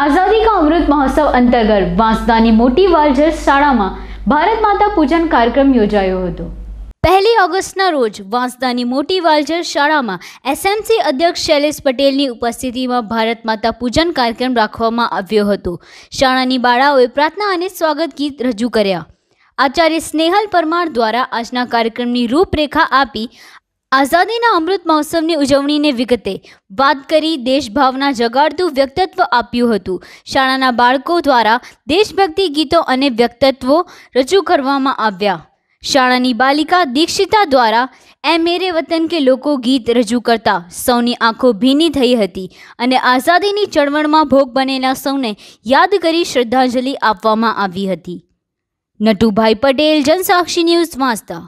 આઝાદી કા અમૃત મહોત્સવ અંતર્ગત વાંસદાની મોટી વાલજર શાળામાં ભારત માતા પૂજન કાર્યક્રમ યોજાયો હતો પહેલી ઓગસ્ટના રોજ વાંસદાની મોટી વાલજર શાળામાં એસએમસી અધ્યક્ષ શૈલેષ પટેલની ઉપસ્થિતિમાં ભારત માતા પૂજન કાર્યક્રમ રાખવામાં આવ્યો હતો શાળાની બાળાઓએ પ્રાર્થના અને સ્વાગત ગીત રજૂ કર્યા આચાર્ય સ્નેહલ પરમાર દ્વારા આજના કાર્યક્રમની રૂપરેખા આપી આઝાદીના અમૃત મહોત્સવની ઉજવણીને વિગતે વાત કરી દેશભાવના જગાડતું વ્યક્તિત્વ આપ્યું હતું શાળાના બાળકો દ્વારા દેશભક્તિ ગીતો અને વ્યક્તિત્વો રજૂ કરવામાં આવ્યા શાળાની બાલિકા દીક્ષિતા દ્વારા એ મેરે વતન કે લોકો ગીત રજૂ કરતા સૌની આંખો ભીની થઈ હતી અને આઝાદીની ચળવળમાં ભોગ બનેલા સૌને યાદ કરી શ્રદ્ધાંજલિ આપવામાં આવી હતી નટુભાઈ પટેલ જનસાક્ષી ન્યૂઝ વાંચતા